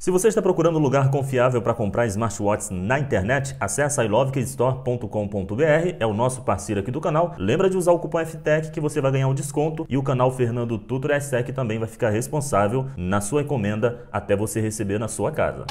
Se você está procurando um lugar confiável para comprar smartwatches na internet, acesse ilovekidstore.com.br, é o nosso parceiro aqui do canal. Lembra de usar o cupom FTEC que você vai ganhar um desconto e o canal Fernando Tutor é STEC também vai ficar responsável na sua encomenda até você receber na sua casa.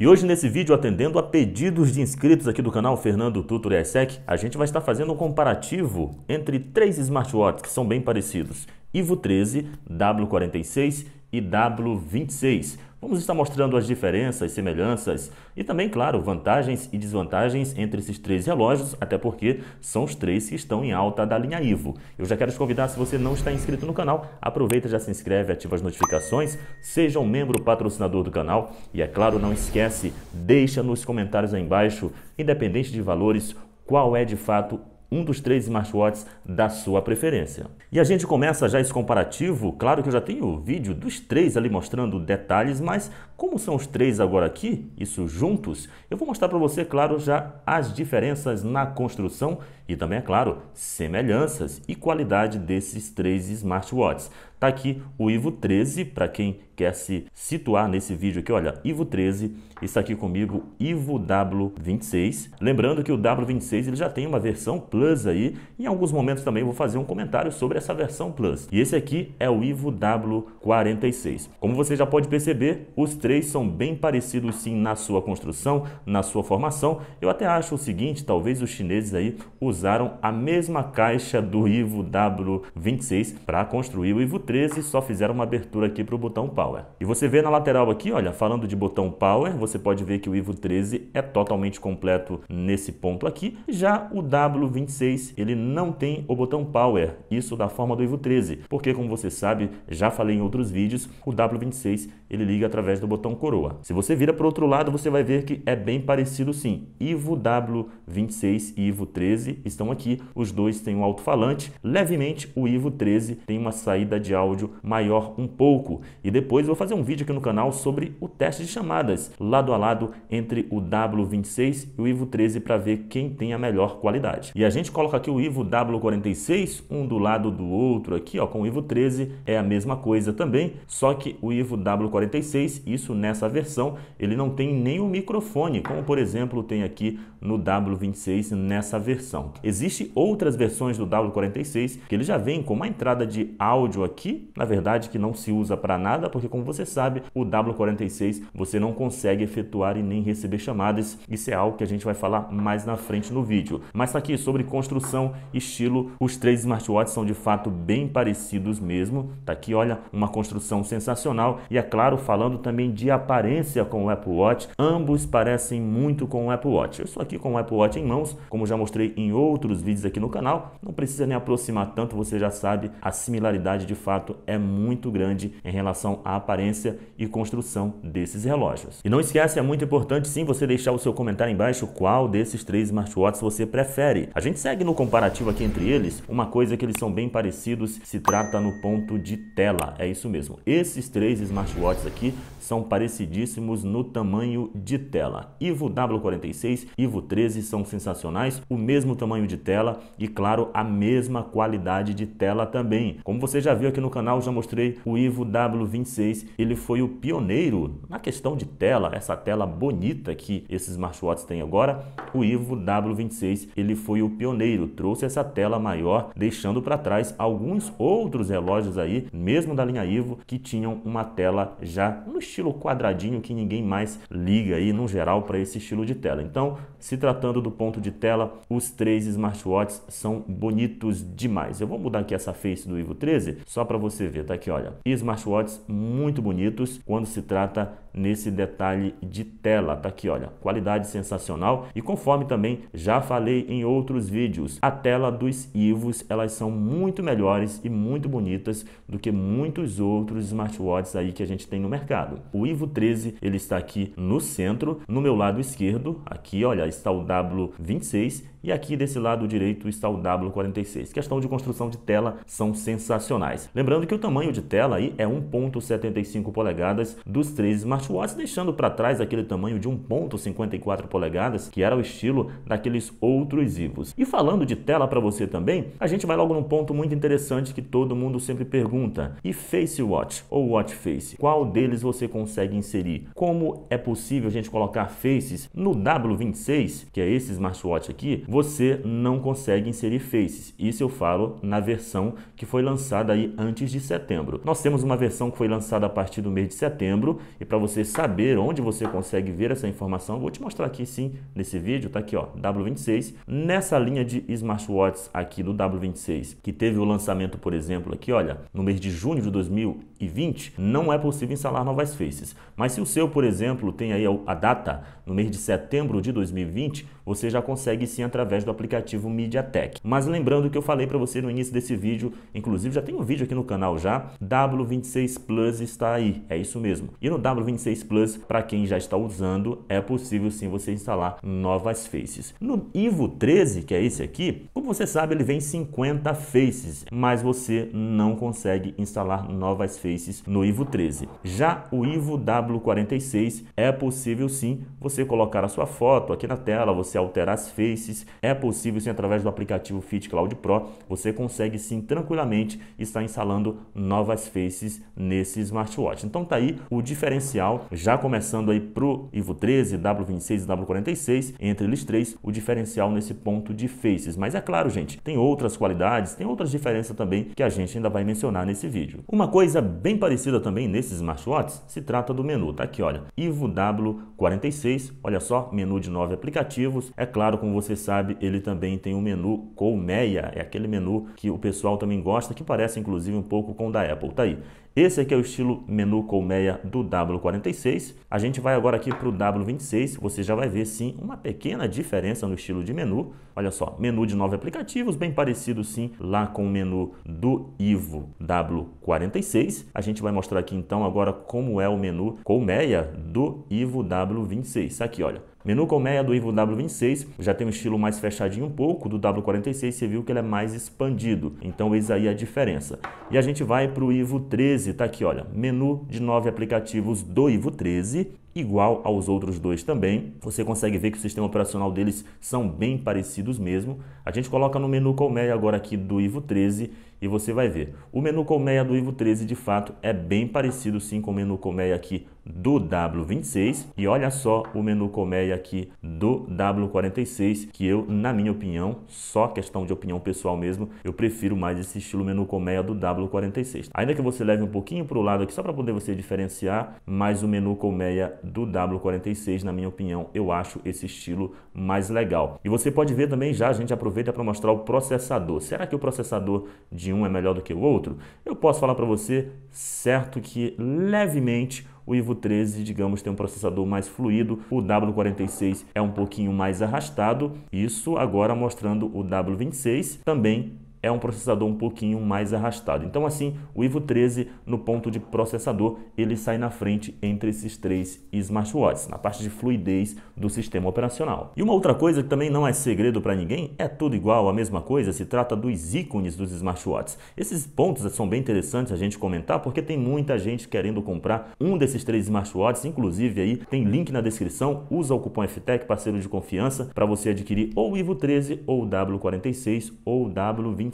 E hoje nesse vídeo, atendendo a pedidos de inscritos aqui do canal Fernando Tutor ESSEC, a gente vai estar fazendo um comparativo entre três smartwatches que são bem parecidos, Ivo 13, W46 e W26. Vamos estar mostrando as diferenças, semelhanças e também, claro, vantagens e desvantagens entre esses três relógios, até porque são os três que estão em alta da linha Ivo. Eu já quero te convidar, se você não está inscrito no canal, aproveita, já se inscreve, ativa as notificações, seja um membro patrocinador do canal e, é claro, não esquece, deixa nos comentários aí embaixo, independente de valores, qual é de fato um dos três smartwatches da sua preferência. E a gente começa já esse comparativo, claro que eu já tenho o vídeo dos três ali mostrando detalhes, mas como são os três agora aqui, isso juntos, eu vou mostrar para você, claro, já as diferenças na construção e também, é claro, semelhanças e qualidade desses três smartwatches. Tá aqui o Ivo 13, para quem quer se situar nesse vídeo aqui, olha, Ivo 13, está aqui comigo, Ivo W26. Lembrando que o W26 ele já tem uma versão Plus aí, em alguns momentos também vou fazer um comentário sobre essa versão Plus. E esse aqui é o Ivo W46. Como você já pode perceber, os três são bem parecidos sim na sua construção, na sua formação. Eu até acho o seguinte, talvez os chineses aí usem usaram a mesma caixa do Ivo W26 para construir o Ivo 13, só fizeram uma abertura aqui para o botão Power. E você vê na lateral aqui, olha, falando de botão Power, você pode ver que o Ivo 13 é totalmente completo nesse ponto aqui. Já o W26, ele não tem o botão Power, isso da forma do Ivo 13, porque como você sabe, já falei em outros vídeos, o W26 ele liga através do botão coroa. Se você vira para o outro lado, você vai ver que é bem parecido sim. Ivo W26 e Ivo 13 estão aqui. Os dois têm um alto-falante. Levemente, o Ivo 13 tem uma saída de áudio maior um pouco. E depois vou fazer um vídeo aqui no canal sobre o teste de chamadas, lado a lado entre o W26 e o Ivo 13 para ver quem tem a melhor qualidade. E a gente coloca aqui o Ivo W46, um do lado do outro aqui, ó, com o Ivo 13 é a mesma coisa também, só que o Ivo W46, isso nessa versão, ele não tem nem o microfone, como por exemplo tem aqui no W26 nessa versão. Existem outras versões do W46 que ele já vem com uma entrada de áudio aqui, na verdade que não se usa para nada, porque como você sabe, o W46 você não consegue efetuar e nem receber chamadas. Isso é algo que a gente vai falar mais na frente no vídeo. Mas tá aqui sobre construção, estilo, os três smartwatches são de fato bem parecidos mesmo. Tá aqui, olha, uma construção sensacional e é claro, falando também de aparência com o Apple Watch, ambos parecem muito com o Apple Watch. Eu estou aqui com o Apple Watch em mãos, como já mostrei em outros vídeos aqui no canal. Não precisa nem aproximar tanto, você já sabe, a similaridade de fato é muito grande em relação à aparência e construção desses relógios. E não esquece, é muito importante sim você deixar o seu comentário embaixo qual desses três smartwatches você prefere. A gente segue no comparativo aqui entre eles, uma coisa que eles são bem parecidos se trata no ponto de tela. É isso mesmo. Esses três smartwatches aqui são parecidíssimos no tamanho de tela. Ivo W46, Ivo 13 são sensacionais, o mesmo tamanho tamanho de tela e, claro, a mesma qualidade de tela também. Como você já viu aqui no canal, já mostrei o Ivo W26, ele foi o pioneiro na questão de tela, essa tela bonita que esses smartwatches têm agora. O Ivo W26, ele foi o pioneiro, trouxe essa tela maior, deixando para trás alguns outros relógios aí, mesmo da linha Ivo, que tinham uma tela já no estilo quadradinho que ninguém mais liga aí no geral para esse estilo de tela. Então, se tratando do ponto de tela, os três smartwatches são bonitos demais. Eu vou mudar aqui essa face do Ivo 13 só para você ver, tá aqui, olha. Smartwatches muito bonitos quando se trata nesse detalhe de tela, tá aqui, olha. Qualidade sensacional e conforme também já falei em outros vídeos, a tela dos Ivos, elas são muito melhores e muito bonitas do que muitos outros smartwatches aí que a gente tem no mercado. O Ivo 13, ele está aqui no centro, no meu lado esquerdo, aqui, olha, está o W26 e aqui desse lado direito está o W46. Questão de construção de tela são sensacionais. Lembrando que o tamanho de tela aí é 1.75 polegadas dos três smartwatches, deixando para trás aquele tamanho de 1.54 polegadas, que era o estilo daqueles outros Vivos. E falando de tela para você também, a gente vai logo num ponto muito interessante que todo mundo sempre pergunta. E Face Watch ou Watch Face? Qual deles você consegue inserir? Como é possível a gente colocar faces no W26, que é esse smartwatch aqui? você não consegue inserir faces. Isso eu falo na versão que foi lançada aí antes de setembro. Nós temos uma versão que foi lançada a partir do mês de setembro e para você saber onde você consegue ver essa informação, eu vou te mostrar aqui sim nesse vídeo, tá aqui ó, W26. Nessa linha de smartwatches aqui do W26, que teve o lançamento, por exemplo, aqui olha, no mês de junho de 2020, não é possível instalar novas faces. Mas se o seu, por exemplo, tem aí a data no mês de setembro de 2020, você já consegue sim através do aplicativo MediaTek. Mas lembrando que eu falei para você no início desse vídeo, inclusive já tem um vídeo aqui no canal já, W26 Plus está aí, é isso mesmo. E no W26 Plus, para quem já está usando, é possível sim você instalar novas faces. No Ivo 13, que é esse aqui, como você sabe, ele vem 50 faces, mas você não consegue instalar novas faces no Ivo 13. Já o Ivo W46 é possível sim você colocar a sua foto aqui na tela, você alterar as faces, é possível sim através do aplicativo Fit Cloud Pro, você consegue sim tranquilamente estar instalando novas faces nesse smartwatch. Então tá aí o diferencial, já começando aí pro Ivo 13, W26 e W46, entre eles três, o diferencial nesse ponto de faces. Mas é claro, gente, tem outras qualidades, tem outras diferenças também que a gente ainda vai mencionar nesse vídeo. Uma coisa bem parecida também nesses smartwatches se trata do menu, tá aqui, olha, Ivo W46, olha só, menu de nove aplicativos, é claro, como você sabe, ele também tem um menu colmeia, é aquele menu que o pessoal também gosta, que parece inclusive um pouco com o da Apple. Tá aí. Esse aqui é o estilo menu colmeia do W46. A gente vai agora aqui para o W26. Você já vai ver sim uma pequena diferença no estilo de menu. Olha só, menu de nove aplicativos, bem parecido sim lá com o menu do Ivo W46. A gente vai mostrar aqui então agora como é o menu colmeia do Ivo W26. Tá aqui, olha. Menu colmeia do Ivo W26 já tem um estilo mais fechadinho um pouco, do W46 você viu que ele é mais expandido. Então eis aí a diferença. E a gente vai para o Ivo 13, tá aqui, olha, menu de nove aplicativos do Ivo 13, igual aos outros dois também. Você consegue ver que o sistema operacional deles são bem parecidos mesmo. A gente coloca no menu colmeia agora aqui do Ivo 13 e você vai ver, o menu colmeia do Ivo 13 de fato é bem parecido sim com o menu colmeia aqui do W26 e olha só o menu colmeia aqui do W46 que eu, na minha opinião, só questão de opinião pessoal mesmo, eu prefiro mais esse estilo menu colmeia do W46. Ainda que você leve um pouquinho para o lado aqui só para poder você diferenciar, mas o menu colmeia do W46, na minha opinião, eu acho esse estilo mais legal. E você pode ver também já, a gente aproveita para mostrar o processador. Será que o processador de de um é melhor do que o outro, eu posso falar para você, certo que levemente o Ivo 13, digamos, tem um processador mais fluido, o W46 é um pouquinho mais arrastado, isso agora mostrando o W26 também é um processador um pouquinho mais arrastado. Então assim, o Ivo 13 no ponto de processador, ele sai na frente entre esses três smartwatches, na parte de fluidez do sistema operacional. E uma outra coisa que também não é segredo para ninguém, é tudo igual, a mesma coisa, se trata dos ícones dos smartwatches. Esses pontos são bem interessantes a gente comentar porque tem muita gente querendo comprar um desses três smartwatches, inclusive aí tem link na descrição, usa o cupom FTEC, parceiro de confiança, para você adquirir ou o Ivo 13 ou o W46 ou o W20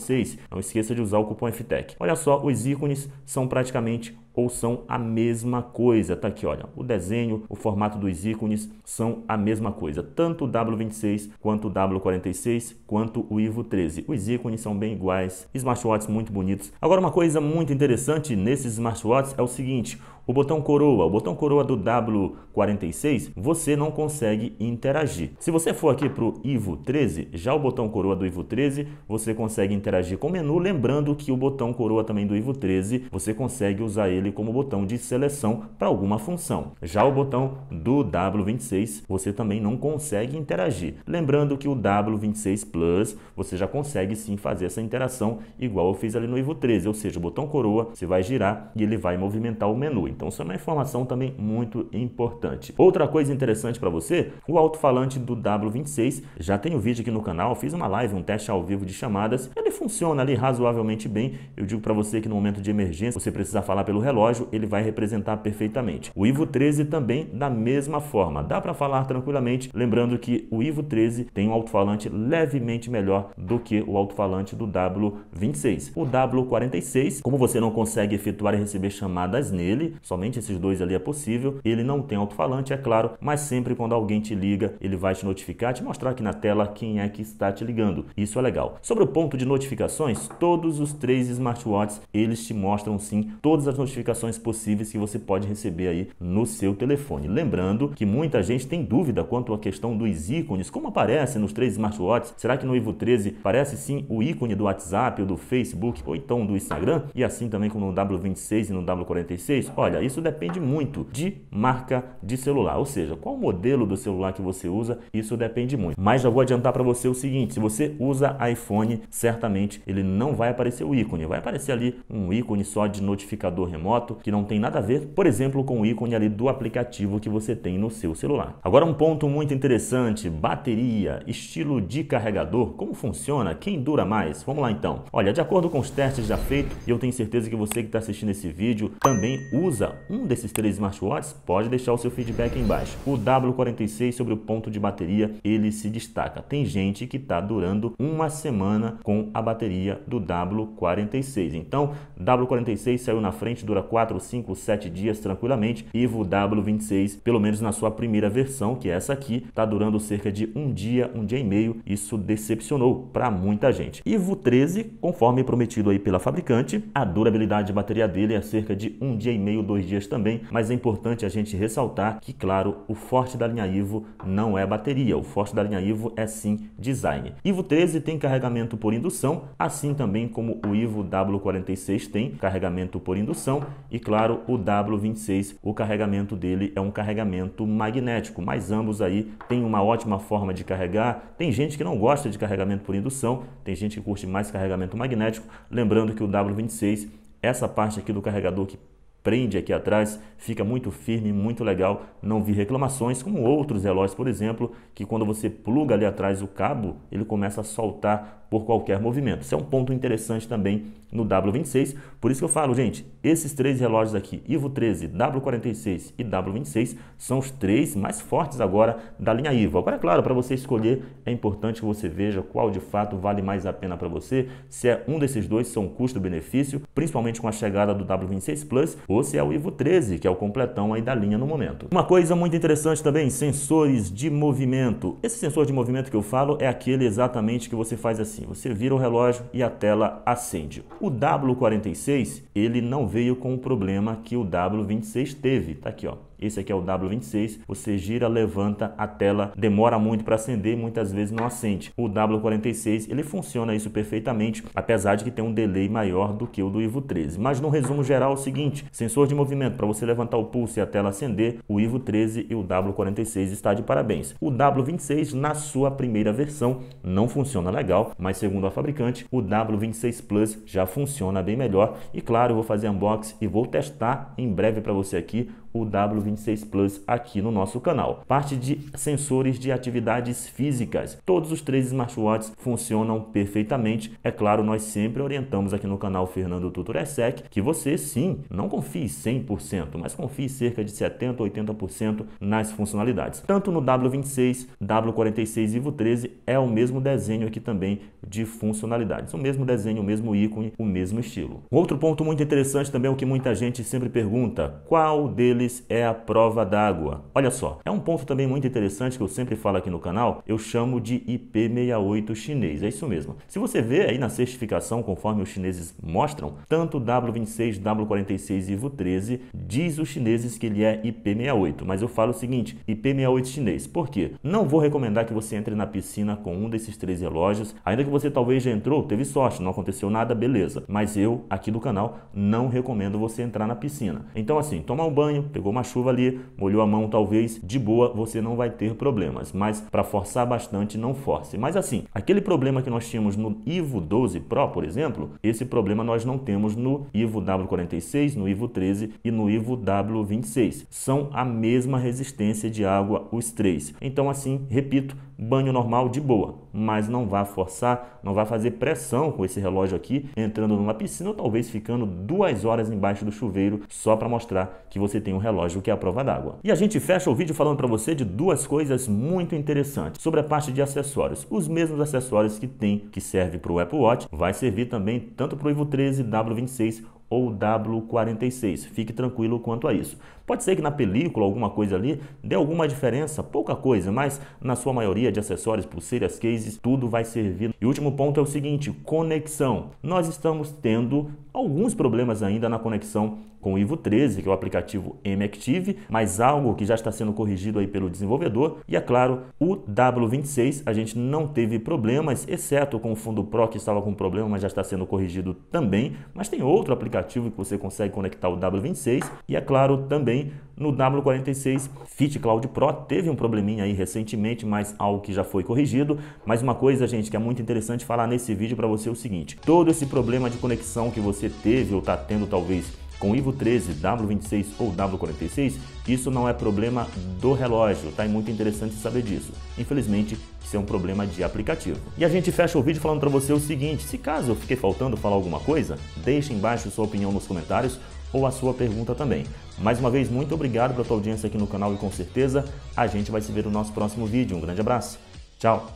não esqueça de usar o cupom FTEC. Olha só, os ícones são praticamente ou são a mesma coisa. Tá aqui, olha, o desenho, o formato dos ícones são a mesma coisa, tanto o W26 quanto o W46, quanto o Ivo 13. Os ícones são bem iguais, smartwatches muito bonitos. Agora uma coisa muito interessante nesses smartwatches é o seguinte, o botão coroa, o botão coroa do W46, você não consegue interagir. Se você for aqui para o Ivo 13, já o botão coroa do Ivo 13, você consegue interagir com o menu, lembrando que o botão coroa também do Ivo 13, você consegue usar ele ele como botão de seleção para alguma função. Já o botão do W26 você também não consegue interagir. Lembrando que o W26 Plus você já consegue sim fazer essa interação igual eu fiz ali no Ivo 13, ou seja, o botão coroa você vai girar e ele vai movimentar o menu. Então isso é uma informação também muito importante. Outra coisa interessante para você, o alto-falante do W26, já tem o um vídeo aqui no canal, fiz uma live, um teste ao vivo de chamadas, ele funciona ali razoavelmente bem. Eu digo para você que no momento de emergência você precisa falar pelo relógio relógio ele vai representar perfeitamente. O Ivo 13 também da mesma forma. Dá para falar tranquilamente, lembrando que o Ivo 13 tem um alto-falante levemente melhor do que o alto-falante do W26. O W46, como você não consegue efetuar e receber chamadas nele, somente esses dois ali é possível, ele não tem alto-falante, é claro, mas sempre quando alguém te liga, ele vai te notificar, te mostrar aqui na tela quem é que está te ligando. Isso é legal. Sobre o ponto de notificações, todos os três smartwatches, eles te mostram sim todas as notificações notificações possíveis que você pode receber aí no seu telefone. Lembrando que muita gente tem dúvida quanto à questão dos ícones, como aparece nos três smartwatches. Será que no Ivo 13 parece sim o ícone do WhatsApp ou do Facebook ou então do Instagram? E assim também como no W26 e no W46? Olha, isso depende muito de marca de celular, ou seja, qual modelo do celular que você usa, isso depende muito. Mas já vou adiantar para você o seguinte, se você usa iPhone, certamente ele não vai aparecer o ícone, vai aparecer ali um ícone só de notificador remoto remoto que não tem nada a ver, por exemplo, com o ícone ali do aplicativo que você tem no seu celular. Agora um ponto muito interessante, bateria, estilo de carregador, como funciona, quem dura mais? Vamos lá então. Olha, de acordo com os testes já feitos, e eu tenho certeza que você que está assistindo esse vídeo também usa um desses três smartwatches, pode deixar o seu feedback aí embaixo. O W46 sobre o ponto de bateria, ele se destaca. Tem gente que está durando uma semana com a bateria do W46. Então, W46 saiu na frente, dura 4, 5, 7 dias tranquilamente. Ivo W26, pelo menos na sua primeira versão, que é essa aqui, está durando cerca de um dia, um dia e meio. Isso decepcionou para muita gente. Ivo 13, conforme prometido aí pela fabricante, a durabilidade de bateria dele é cerca de um dia e meio, dois dias também, mas é importante a gente ressaltar que, claro, o forte da linha Ivo não é bateria, o forte da linha Ivo é sim design. Ivo 13 tem carregamento por indução, assim também como o Ivo W46 tem carregamento por indução, e claro, o W26, o carregamento dele é um carregamento magnético, mas ambos aí têm uma ótima forma de carregar. Tem gente que não gosta de carregamento por indução, tem gente que curte mais carregamento magnético. Lembrando que o W26, essa parte aqui do carregador que prende aqui atrás, fica muito firme, muito legal. Não vi reclamações como outros relógios, por exemplo, que quando você pluga ali atrás o cabo, ele começa a soltar por qualquer movimento. Isso é um ponto interessante também no W26. Por isso que eu falo, gente, esses três relógios aqui, Ivo 13, W46 e W26, são os três mais fortes agora da linha Ivo. Agora, é claro, para você escolher, é importante que você veja qual de fato vale mais a pena para você, se é um desses dois, são é custo-benefício, principalmente com a chegada do W26 Plus, ou se é o Ivo 13, que é o completão aí da linha no momento. Uma coisa muito interessante também, sensores de movimento. Esse sensor de movimento que eu falo é aquele exatamente que você faz assim, assim, você vira o relógio e a tela acende. O W46, ele não veio com o problema que o W26 teve, tá aqui ó. Esse aqui é o W26. Você gira, levanta, a tela demora muito para acender, muitas vezes não acende. O W46 ele funciona isso perfeitamente, apesar de que tem um delay maior do que o do Ivo 13. Mas no resumo geral é o seguinte: sensor de movimento para você levantar o pulso e a tela acender, o Ivo 13 e o W46 está de parabéns. O W26 na sua primeira versão não funciona legal, mas segundo a fabricante, o W26 Plus já funciona bem melhor. E claro, eu vou fazer unbox e vou testar em breve para você aqui o W26 Plus aqui no nosso canal. Parte de sensores de atividades físicas. Todos os três smartwatches funcionam perfeitamente. É claro, nós sempre orientamos aqui no canal Fernando Tutoresec que você sim, não confie 100%, mas confie cerca de 70, 80% nas funcionalidades. Tanto no W26, W46 e Vivo 13 é o mesmo desenho aqui também de funcionalidades. O mesmo desenho, o mesmo ícone, o mesmo estilo. Outro ponto muito interessante também é o que muita gente sempre pergunta, qual deles deles é a prova d'água. Olha só, é um ponto também muito interessante que eu sempre falo aqui no canal, eu chamo de IP68 chinês, é isso mesmo. Se você vê aí na certificação, conforme os chineses mostram, tanto W26, W46 e IVO13 diz os chineses que ele é IP68, mas eu falo o seguinte, IP68 chinês, por quê? Não vou recomendar que você entre na piscina com um desses três relógios, ainda que você talvez já entrou, teve sorte, não aconteceu nada, beleza, mas eu aqui do canal não recomendo você entrar na piscina. Então assim, tomar um banho, Pegou uma chuva ali, molhou a mão talvez, de boa, você não vai ter problemas. Mas para forçar bastante, não force. Mas assim, aquele problema que nós tínhamos no Ivo 12 Pro, por exemplo, esse problema nós não temos no Ivo W46, no Ivo 13 e no Ivo W26. São a mesma resistência de água os três. Então assim, repito, banho normal de boa, mas não vá forçar, não vá fazer pressão com esse relógio aqui, entrando numa piscina ou talvez ficando duas horas embaixo do chuveiro só para mostrar que você tem um relógio que é a prova d'água. E a gente fecha o vídeo falando para você de duas coisas muito interessantes sobre a parte de acessórios. Os mesmos acessórios que tem, que serve para o Apple Watch, vai servir também tanto para o Ivo 13, W26 ou W46. Fique tranquilo quanto a isso. Pode ser que na película, alguma coisa ali, dê alguma diferença, pouca coisa, mas na sua maioria de acessórios, pulseiras, cases, tudo vai servir. E o último ponto é o seguinte, conexão. Nós estamos tendo alguns problemas ainda na conexão com o Ivo 13, que é o aplicativo M-Active, mas algo que já está sendo corrigido aí pelo desenvolvedor. E é claro, o W26 a gente não teve problemas, exceto com o fundo Pro que estava com problema, mas já está sendo corrigido também. Mas tem outro aplicativo que você consegue conectar o W26 e é claro também também no W46 Fit Cloud Pro. Teve um probleminha aí recentemente, mas algo que já foi corrigido. Mas uma coisa, gente, que é muito interessante falar nesse vídeo para você é o seguinte. Todo esse problema de conexão que você teve ou está tendo talvez com Ivo 13, W26 ou W46, isso não é problema do relógio, tá? É muito interessante saber disso. Infelizmente, isso é um problema de aplicativo. E a gente fecha o vídeo falando para você o seguinte, se caso eu fiquei faltando falar alguma coisa, deixe embaixo sua opinião nos comentários ou a sua pergunta também. Mais uma vez, muito obrigado pela tua audiência aqui no canal e com certeza a gente vai se ver no nosso próximo vídeo. Um grande abraço, tchau!